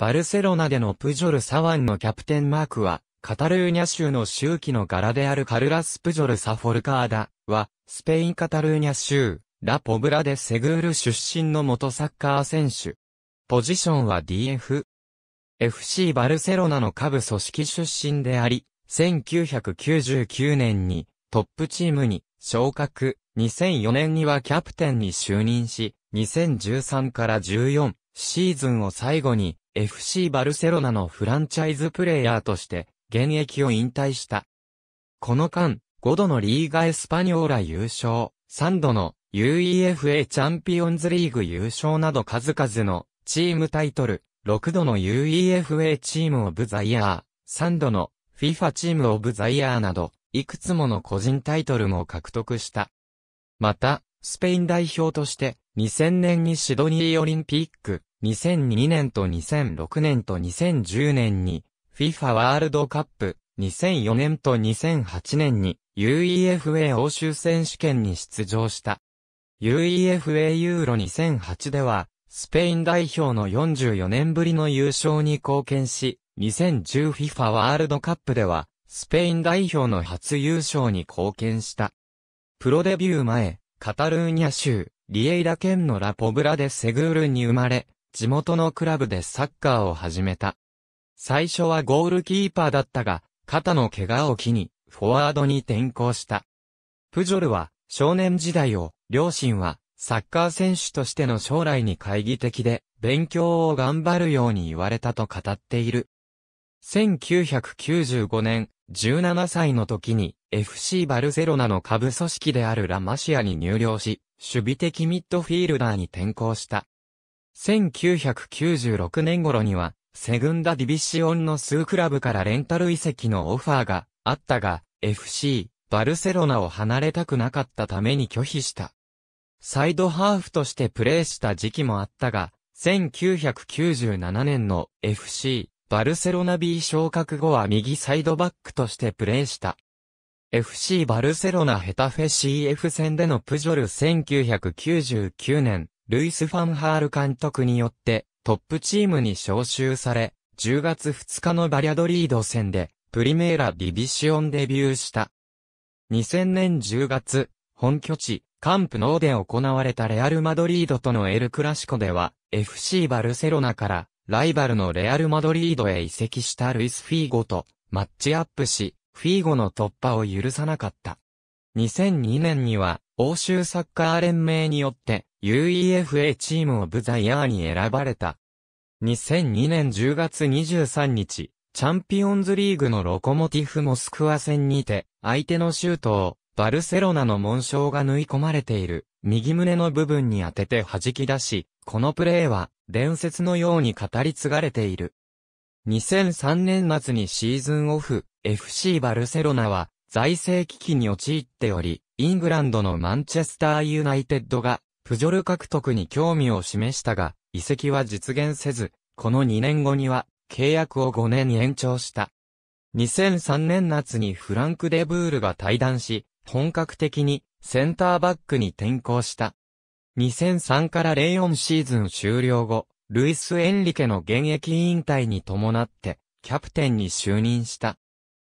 バルセロナでのプジョル・サワンのキャプテンマークは、カタルーニャ州の周期の柄であるカルラス・プジョル・サフォルカーダは、スペイン・カタルーニャ州、ラ・ポブラでセグール出身の元サッカー選手。ポジションは DF。FC バルセロナの下部組織出身であり、1999年にトップチームに昇格、2004年にはキャプテンに就任し、2013から14シーズンを最後に FC バルセロナのフランチャイズプレイヤーとして現役を引退した。この間、5度のリーガエスパニョーラ優勝、3度の UEFA チャンピオンズリーグ優勝など数々のチームタイトル、6度の UEFA チームオブザイヤー、3度の FIFA チームオブザイヤーなど、いくつもの個人タイトルも獲得した。また、スペイン代表として、2000年にシドニーオリンピック、2002年と2006年と2010年に、FIFA ワールドカップ、2004年と2008年に UEFA 欧州選手権に出場した。UEFA ユーロ2008では、スペイン代表の44年ぶりの優勝に貢献し、2010FIFA ワールドカップでは、スペイン代表の初優勝に貢献した。プロデビュー前、カタルーニャ州、リエイラ県のラポブラでセグールに生まれ、地元のクラブでサッカーを始めた。最初はゴールキーパーだったが、肩の怪我を機に、フォワードに転向した。プジョルは、少年時代を、両親は、サッカー選手としての将来に懐疑的で、勉強を頑張るように言われたと語っている。1995年、17歳の時に、FC バルセロナの下部組織であるラマシアに入寮し、守備的ミッドフィールダーに転向した。1996年頃には、セグンダディビシオンの数クラブからレンタル移籍のオファーがあったが、FC、バルセロナを離れたくなかったために拒否した。サイドハーフとしてプレーした時期もあったが、1997年の FC、バルセロナ B 昇格後は右サイドバックとしてプレーした。FC バルセロナヘタフェ CF 戦でのプジョル1999年、ルイス・ファンハール監督によってトップチームに招集され、10月2日のバリャドリード戦でプリメーラ・ディビシオンデビューした。2000年10月、本拠地、カンプノーで行われたレアル・マドリードとのエル・クラシコでは、FC バルセロナからライバルのレアル・マドリードへ移籍したルイス・フィーゴとマッチアップし、フィーゴの突破を許さなかった。2002年には、欧州サッカー連盟によって、UEFA チームをブザイヤーに選ばれた。2002年10月23日、チャンピオンズリーグのロコモティフモスクワ戦にて、相手のシュートを、バルセロナの紋章が縫い込まれている、右胸の部分に当てて弾き出し、このプレーは、伝説のように語り継がれている。2003年末にシーズンオフ、FC バルセロナは財政危機に陥っており、イングランドのマンチェスターユナイテッドがプジョル獲得に興味を示したが、移籍は実現せず、この2年後には契約を5年延長した。2003年夏にフランク・デブールが退団し、本格的にセンターバックに転向した。2003から04シーズン終了後、ルイス・エンリケの現役引退に伴って、キャプテンに就任した。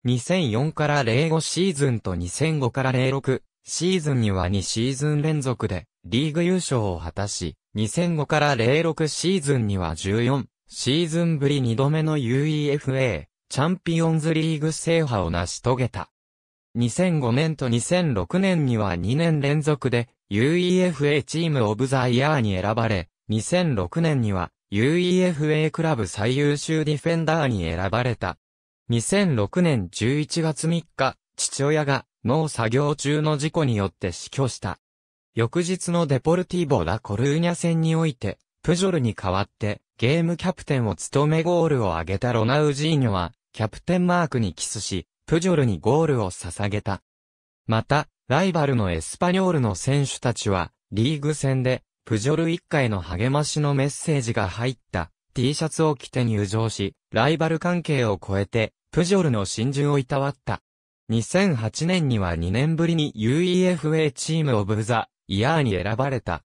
2004から05シーズンと2005から06シーズンには2シーズン連続でリーグ優勝を果たし、2005から06シーズンには14シーズンぶり2度目の UEFA チャンピオンズリーグ制覇を成し遂げた。2005年と2006年には2年連続で UEFA チームオブザイヤーに選ばれ、2006年には UEFA クラブ最優秀ディフェンダーに選ばれた。2006年11月3日、父親が農作業中の事故によって死去した。翌日のデポルティボ・ラ・コルーニャ戦において、プジョルに代わってゲームキャプテンを務めゴールを挙げたロナウジーニョは、キャプテンマークにキスし、プジョルにゴールを捧げた。また、ライバルのエスパニョールの選手たちは、リーグ戦でプジョル一家への励ましのメッセージが入った T シャツを着て入場し、ライバル関係を超えて、プジョルの真珠をいたわった。2008年には2年ぶりに UEFA チームオブザ・イヤーに選ばれた。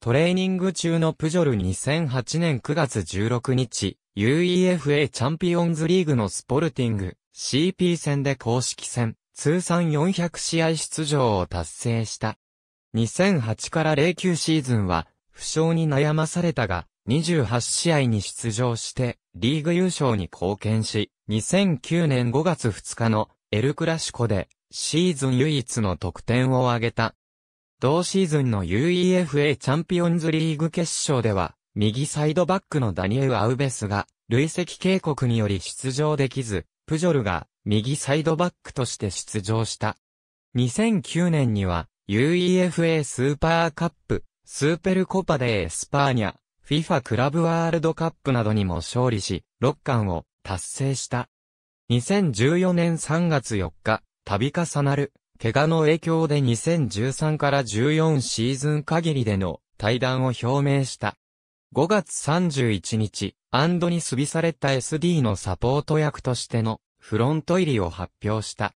トレーニング中のプジョル2008年9月16日、UEFA チャンピオンズリーグのスポルティング CP 戦で公式戦、通算400試合出場を達成した。2008から09シーズンは、負傷に悩まされたが、28試合に出場して、リーグ優勝に貢献し、2009年5月2日のエルクラシコで、シーズン唯一の得点を挙げた。同シーズンの UEFA チャンピオンズリーグ決勝では、右サイドバックのダニエル・アウベスが、累積警告により出場できず、プジョルが右サイドバックとして出場した。2009年には、UEFA スーパーカップ、スーペルコパデエスパーニャ、FIFA クラブワールドカップなどにも勝利し、6冠を達成した。2014年3月4日、度重なる、怪我の影響で2013から14シーズン限りでの退団を表明した。5月31日、アンドにスビされた SD のサポート役としてのフロント入りを発表した。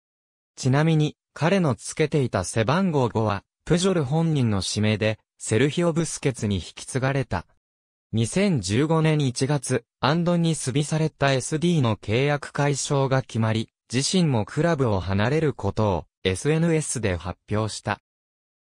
ちなみに、彼の付けていた背番号5は、プジョル本人の指名で、セルヒオ・ブスケツに引き継がれた。2015年1月、アンドニスビサレッタ SD の契約解消が決まり、自身もクラブを離れることを SNS で発表した。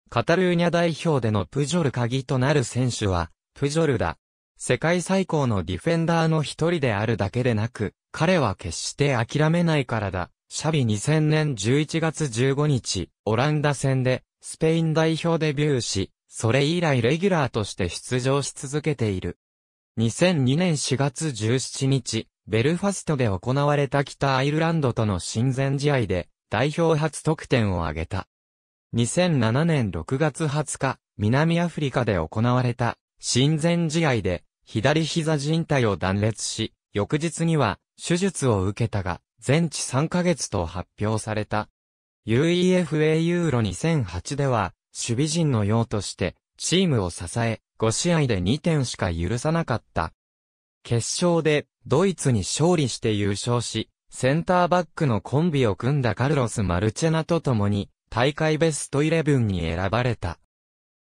カタルーニャ代表でのプジョル鍵となる選手は、プジョルだ。世界最高のディフェンダーの一人であるだけでなく、彼は決して諦めないからだ。シャビ2000年11月15日、オランダ戦で、スペイン代表デビューし、それ以来レギュラーとして出場し続けている。2002年4月17日、ベルファストで行われた北アイルランドとの親善試合で、代表初得点を挙げた。2007年6月20日、南アフリカで行われた、親善試合で、左膝靭帯を断裂し、翌日には、手術を受けたが、全治3ヶ月と発表された。UEFA ユーロ2008では、守備陣の用として、チームを支え、5試合で2点しか許さなかった。決勝で、ドイツに勝利して優勝し、センターバックのコンビを組んだカルロス・マルチェナと共に、大会ベストイレブンに選ばれた。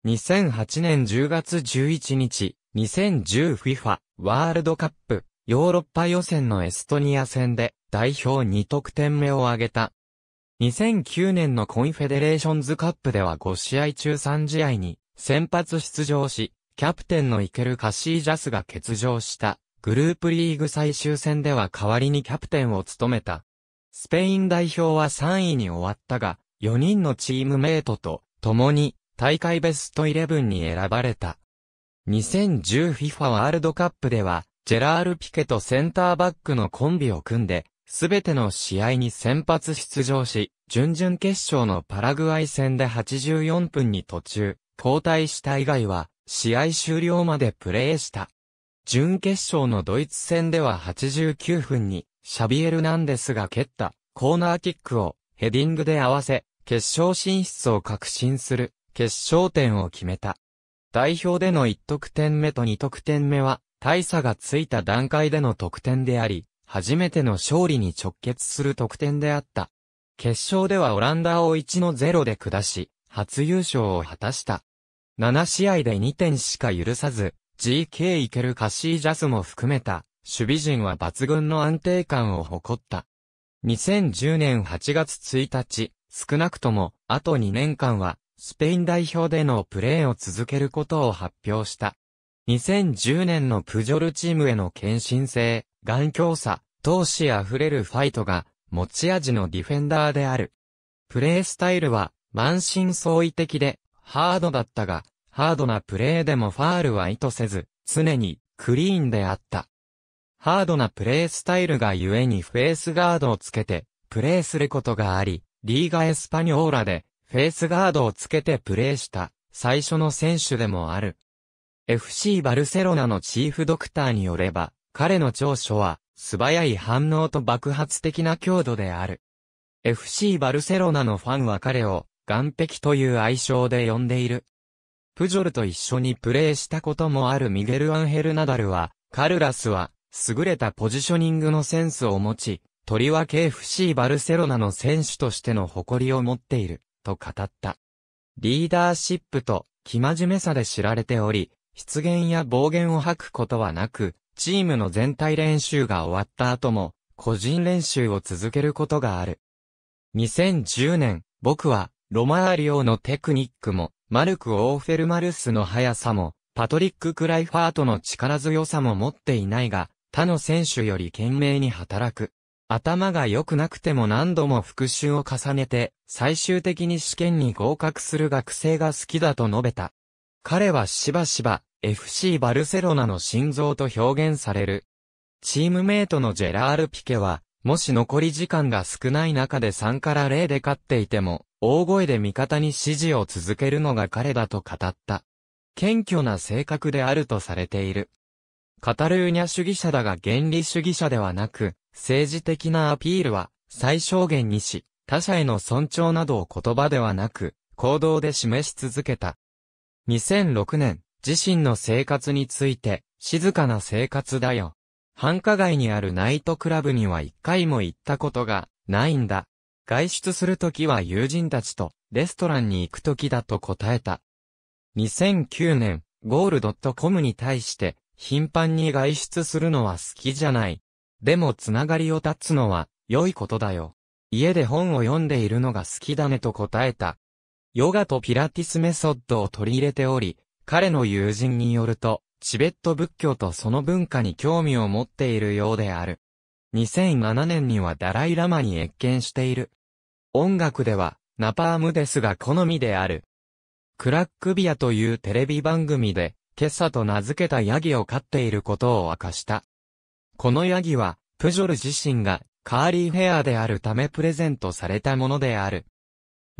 2008年10月11日、2010FIFA ワールドカップヨーロッパ予選のエストニア戦で代表2得点目を挙げた。2009年のコンフェデレーションズカップでは5試合中3試合に先発出場し、キャプテンのイケル・カシージャスが欠場したグループリーグ最終戦では代わりにキャプテンを務めた。スペイン代表は3位に終わったが、4人のチームメイトと共に大会ベスト11に選ばれた。2010FIFA ワールドカップではジェラール・ピケとセンターバックのコンビを組んで、すべての試合に先発出場し、準々決勝のパラグアイ戦で84分に途中、交代した以外は、試合終了までプレーした。準決勝のドイツ戦では89分に、シャビエル・ナンデスが蹴ったコーナーキックをヘディングで合わせ、決勝進出を確信する決勝点を決めた。代表での1得点目と2得点目は大差がついた段階での得点であり、初めての勝利に直結する得点であった。決勝ではオランダを1の0で下し、初優勝を果たした。7試合で2点しか許さず、GK イケルカシージャスも含めた、守備陣は抜群の安定感を誇った。2010年8月1日、少なくとも、あと2年間は、スペイン代表でのプレーを続けることを発表した。2010年のプジョルチームへの献身性、頑強さ、闘志あふれるファイトが持ち味のディフェンダーである。プレースタイルは満身創痍的でハードだったが、ハードなプレーでもファールは意図せず、常にクリーンであった。ハードなプレースタイルが故にフェースガードをつけてプレーすることがあり、リーガエスパニョーラでフェースガードをつけてプレーした最初の選手でもある。FC バルセロナのチーフドクターによれば、彼の長所は、素早い反応と爆発的な強度である。FC バルセロナのファンは彼を、岩壁という愛称で呼んでいる。プジョルと一緒にプレーしたこともあるミゲル・アンヘル・ナダルは、カルラスは、優れたポジショニングのセンスを持ち、とりわけ FC バルセロナの選手としての誇りを持っている、と語った。リーダーシップと、生真面目さで知られており、失言や暴言を吐くことはなく、チームの全体練習が終わった後も、個人練習を続けることがある。2010年、僕は、ロマーリオのテクニックも、マルク・オーフェルマルスの速さも、パトリック・クライファートの力強さも持っていないが、他の選手より懸命に働く。頭が良くなくても何度も復習を重ねて、最終的に試験に合格する学生が好きだと述べた。彼はしばしば FC バルセロナの心臓と表現される。チームメイトのジェラール・ピケは、もし残り時間が少ない中で3から0で勝っていても、大声で味方に指示を続けるのが彼だと語った。謙虚な性格であるとされている。カタルーニャ主義者だが原理主義者ではなく、政治的なアピールは最小限にし、他者への尊重などを言葉ではなく、行動で示し続けた。2006年、自身の生活について、静かな生活だよ。繁華街にあるナイトクラブには一回も行ったことがないんだ。外出するときは友人たちとレストランに行くときだと答えた。2009年、ゴールドットコムに対して頻繁に外出するのは好きじゃない。でもつながりを断つのは良いことだよ。家で本を読んでいるのが好きだねと答えた。ヨガとピラティスメソッドを取り入れており、彼の友人によると、チベット仏教とその文化に興味を持っているようである。2007年にはダライラマに越見している。音楽では、ナパームですが好みである。クラックビアというテレビ番組で、今朝と名付けたヤギを飼っていることを明かした。このヤギは、プジョル自身がカーリーヘアであるためプレゼントされたものである。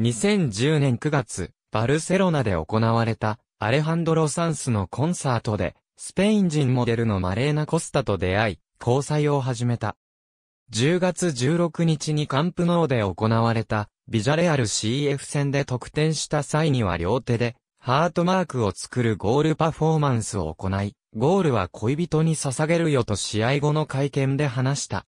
2010年9月、バルセロナで行われた、アレハンドロ・サンスのコンサートで、スペイン人モデルのマレーナ・コスタと出会い、交際を始めた。10月16日にカンプノーで行われた、ビジャレアル CF 戦で得点した際には両手で、ハートマークを作るゴールパフォーマンスを行い、ゴールは恋人に捧げるよと試合後の会見で話した。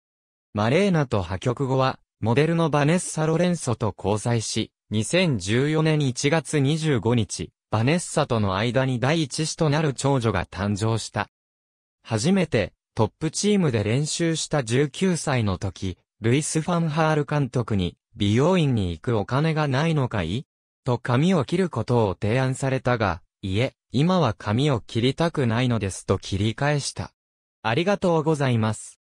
マレーナと破局後は、モデルのバネッサ・ロレンソと交際し、2014年1月25日、バネッサとの間に第一子となる長女が誕生した。初めて、トップチームで練習した19歳の時、ルイス・ファンハール監督に、美容院に行くお金がないのかいと髪を切ることを提案されたが、いえ、今は髪を切りたくないのですと切り返した。ありがとうございます。